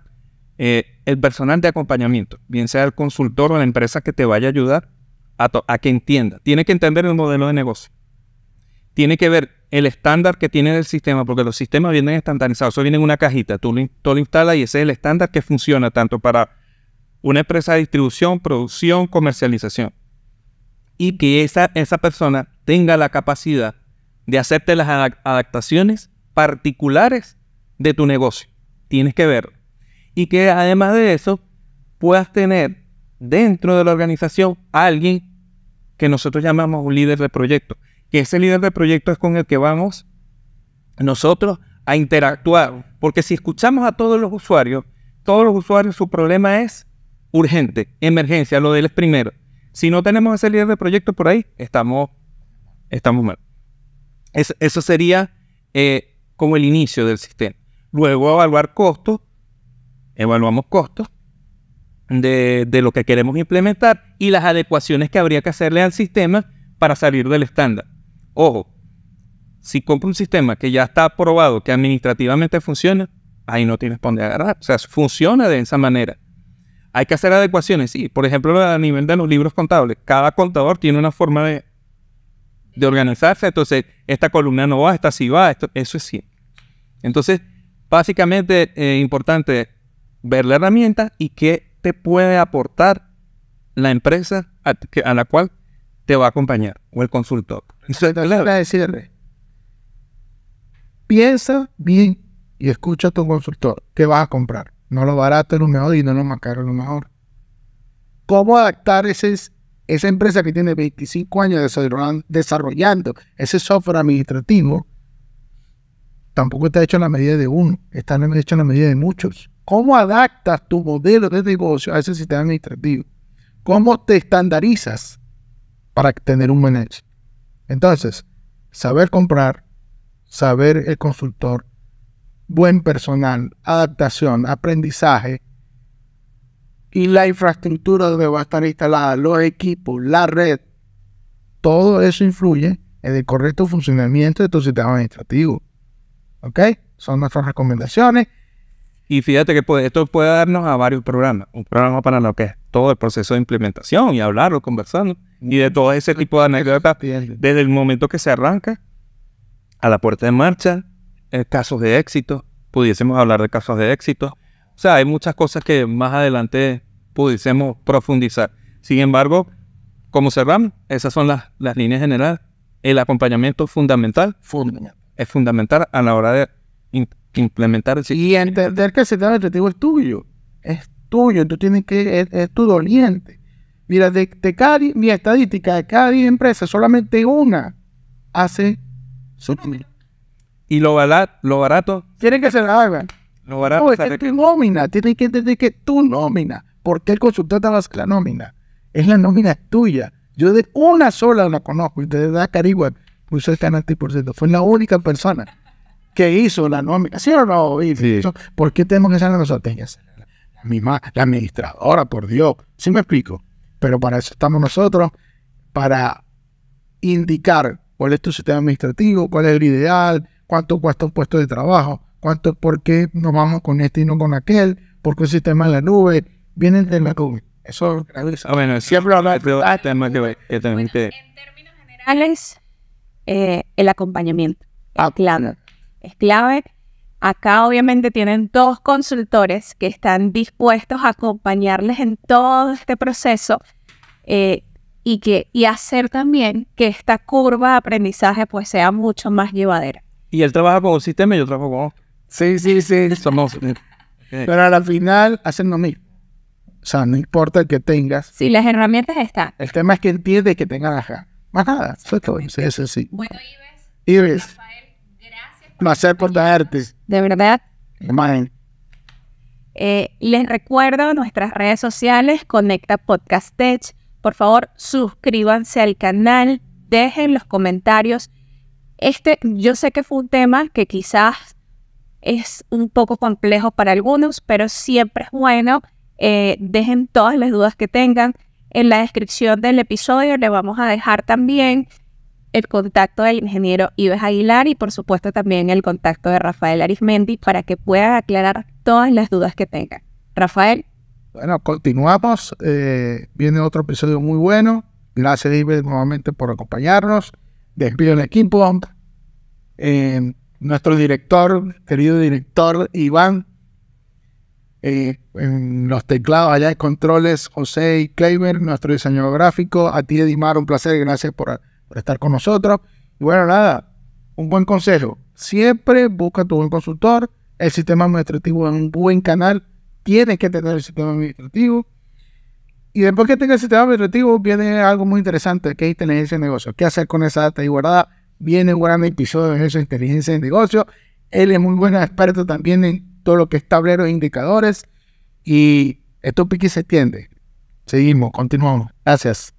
Eh, el personal de acompañamiento, bien sea el consultor o la empresa que te vaya a ayudar a, a que entienda. Tiene que entender el modelo de negocio. Tiene que ver el estándar que tiene el sistema, porque los sistemas vienen estandarizados, eso viene en una cajita, tú lo, instalas y ese es el estándar que funciona tanto para una empresa de distribución, producción, comercialización. Y que esa, esa persona tenga la capacidad de hacerte las adaptaciones particulares de tu negocio. Tienes que verlo. Y que además de eso, puedas tener dentro de la organización a alguien que nosotros llamamos un líder de proyecto que ese líder de proyecto es con el que vamos nosotros a interactuar. Porque si escuchamos a todos los usuarios, todos los usuarios su problema es urgente, emergencia, lo de es primero. Si no tenemos ese líder de proyecto por ahí, estamos, estamos mal. eso sería eh, como el inicio del sistema. Luego evaluar costos, evaluamos costos de lo que queremos implementar y las adecuaciones que habría que hacerle al sistema para salir del estándar. Ojo, si compras un sistema que ya está aprobado, que administrativamente funciona, ahí no tienes por dónde agarrar. O sea, funciona de esa manera. Hay que hacer adecuaciones, sí. Por ejemplo, a nivel de los libros contables, cada contador tiene una forma de, organizarse. Entonces, esta columna no va, esta sí va, esto, eso es cierto. Entonces, básicamente es eh, importante ver la herramienta y qué te puede aportar la empresa a la cual te va a acompañar o el consultor de cierre. Piensa bien y escucha a tu consultor. ¿Qué vas a comprar? No lo barato es lo mejor y no lo más caro es lo mejor. ¿Cómo adaptar ese, esa empresa que tiene 25 años desarrollando ese software administrativo? Tampoco está hecho en la medida de uno, está hecho en la medida de muchos. ¿Cómo adaptas tu modelo de negocio a ese sistema administrativo? ¿Cómo te estandarizas para tener un buen entonces, saber comprar, saber el consultor, buen personal, adaptación, aprendizaje y la infraestructura donde va a estar instalada, los equipos, la red, todo eso influye en el correcto funcionamiento de tu sistema administrativo. ¿Ok? Son nuestras recomendaciones. Y fíjate que esto puede darnos a varios programas. Un programa para lo que es todo el proceso de implementación y hablarlo, conversando y de todo ese tipo de anécdotas desde el momento que se arranca a la puerta de marcha, eh, casos de éxito, pudiésemos hablar de casos de éxito. O sea, hay muchas cosas que más adelante pudiésemos profundizar. Sin embargo, como cerramos, esas son las, líneas generales. El acompañamiento fundamental, fundamental es fundamental a la hora de implementar el sistema Y entender que el sistema es tuyo, es tuyo, tú tienes que, es tu doliente Mira, de, cada, mi estadística de cada 10 empresas, solamente una hace nómina. ¿Y lo barato? Lo barato? Tienen que se la Lo barato no, es que tu nómina. Tienen que entender que tu nómina. ¿Por qué el consultor te la nómina? Es la nómina tuya. Yo de una sola la conozco, y de verdad Carigua puso pues el canal por ciento. Fue la única persona que hizo la nómina. ¿Sí o no? ¿Por qué tenemos que la nosotros? La misma, la administradora, por Dios. ¿Sí me explico? Pero para eso estamos nosotros, para indicar cuál es tu sistema administrativo, cuál es el ideal, cuánto cuesta un puesto de trabajo, cuánto, por qué nos vamos con este y no con aquel, por qué sistema en la nube, vienen de la nube. Eso es ah, bueno, siempre En términos generales, eh, el acompañamiento. Es ah. clave Acá obviamente tienen dos consultores que están dispuestos a acompañarles en todo este proceso eh, y, que, y hacer también que esta curva de aprendizaje pues sea mucho más llevadera. Y él trabaja con un sistema y yo trabajo con Sí, sí, sí. Somos, eh, eh. Pero al final hacen lo mismo. O sea, no importa el que tengas. sí, las herramientas están. El tema es que entiendes que tengas acá. Más nada. Eso es todo. Sí, sí. Bueno, Ives. Ives. Placer por tenerte. De verdad. Eh, les recuerdo nuestras redes sociales, Conecta Podcast Tech. Por favor, suscríbanse al canal, dejen los comentarios. Este, yo sé que fue un tema que quizás es un poco complejo para algunos, pero siempre es bueno. Eh, dejen todas las dudas que tengan. En la descripción del episodio le vamos a dejar también el contacto del ingeniero Ives Aguilar y por supuesto también el contacto de Rafael Arizmendi para que pueda aclarar todas las dudas que tenga. Rafael. Bueno, continuamos. Eh, viene otro episodio muy bueno. Gracias Ives nuevamente por acompañarnos. Despido el equipo. Eh, nuestro director, querido director Iván, eh, en los teclados, allá de controles, José y Kleiber, nuestro diseñador gráfico, a ti Edimar, un placer, gracias por por estar con nosotros. Y bueno, nada, un buen consejo. Siempre busca tu buen consultor. El sistema administrativo es un buen canal. Tienes que tener el sistema administrativo. Y después que tengas el sistema administrativo, viene algo muy interesante, que es inteligencia de negocio. ¿Qué hacer con esa data y guardada? Viene un gran episodio de eso, inteligencia de negocio. Él es muy buen experto también en todo lo que es tableros e indicadores. Y esto pique se extiende. Seguimos, continuamos. Gracias.